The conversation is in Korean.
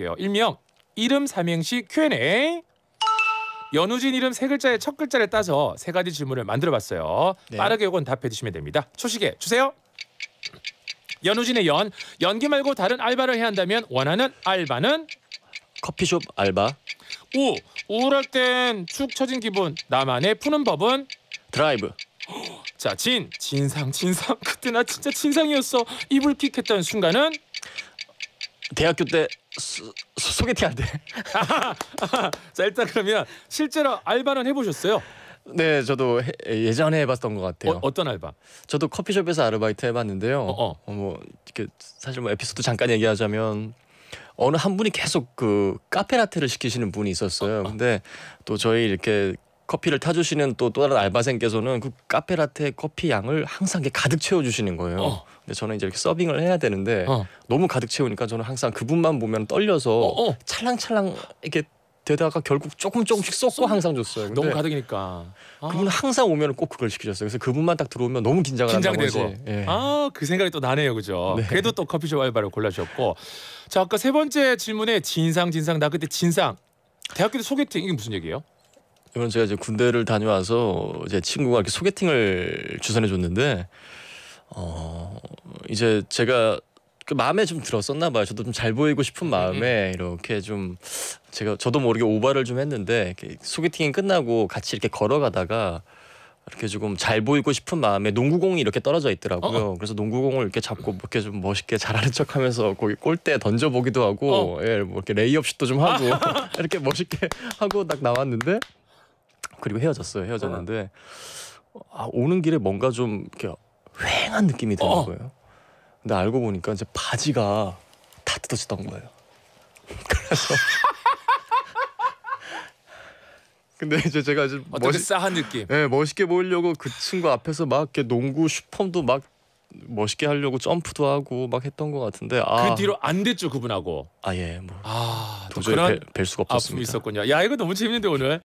드릴게요. 일명 이름 삼행시 Q&A. 연우진 이름 세 글자의 첫 글자를 따서 세 가지 질문을 만들어봤어요. 네. 빠르게 요건 답해 주시면 됩니다. 초식에 주세요. 연우진의 연, 연기 말고 다른 알바를 해야 한다면 원하는 알바는 커피숍 알바 우, 우울할 땐 축 처진 기분 나만의 푸는 법은 드라이브 자, 진, 진상, 진상. 그때 나 진짜 진상이었어. 이불킥했던 순간은 대학교 때 소, 소개팅 할 때. 자 일단 그러면 실제로 알바는 해보셨어요? 네, 저도 해, 예전에 해봤던 것 같아요. 어, 떤 알바? 저도 커피숍에서 아르바이트 해봤는데요. 어, 어. 어, 뭐 이렇게 사실 뭐 에피소드 잠깐 얘기하자면 어느 한 분이 계속 그 카페라테를 시키시는 분이 있었어요. 어, 어. 근데 또 저희 이렇게 커피를 타주시는 또, 또 다른 알바생께서는 그 카페 라테 커피 양을 항상 가득 채워주시는 거예요. 어. 근데 저는 이제 이렇게 서빙을 해야 되는데 어. 너무 가득 채우니까 저는 항상 그분만 보면 떨려서 어, 어. 찰랑찰랑 이렇게 되다가 결국 조금 조금씩 쏟고 항상 줬어요. 너무 가득이니까. 아. 그분 항상 오면 꼭 그걸 시키셨어요. 그래서 그분만 딱 들어오면 너무 긴장을 긴장되고. 예. 아그 생각이 또 나네요, 그죠? 네. 그래도 또 커피숍 알바를 골라주셨고, 자 아까 세 번째 질문에 진상 진상 나 그때 진상 대학교 때 소개팅 이게 무슨 얘기예요? 이번 제가 이제 군대를 다녀와서 제 친구가 이렇게 소개팅을 주선해 줬는데 어 이제 제가 그 마음에 좀 들었었나 봐요. 저도 좀 잘 보이고 싶은 음, 마음에 음, 음. 이렇게 좀 제가 저도 모르게 뭐 오바를 좀 했는데 소개팅이 끝나고 같이 이렇게 걸어가다가 이렇게 조금 잘 보이고 싶은 마음에 농구공이 이렇게 떨어져 있더라고요. 어? 어. 그래서 농구공을 이렇게 잡고 뭐 이렇게 좀 멋있게 잘하는 척하면서 거기 골대 던져 보기도 하고, 어? 예, 뭐 이렇게 레이업 슛도 좀 하고 아. 이렇게 멋있게 하고 딱 나왔는데 그리고 헤어졌어요. 헤어졌는데 어. 아, 오는 길에 뭔가 좀 이렇게 휑한 느낌이 드는 어. 거예요. 근데 알고 보니까 이제 바지가 다 뜯어졌던 거예요. 그래서 근데 이제 제가 좀 멋있, 그 싸한 느낌. 예, 멋있게 보이려고 그 친구 앞에서 막 이렇게 농구 슈퍼도 막 멋있게 하려고 점프도 하고 막 했던 것 같은데 아, 그 뒤로 안 됐죠 그분하고. 아 예, 뭐 아, 도저히 그런 뵐, 뵐 수가 없었습니다. 아픔이 있었군요. 야 이거 너무 재밌는데 오늘.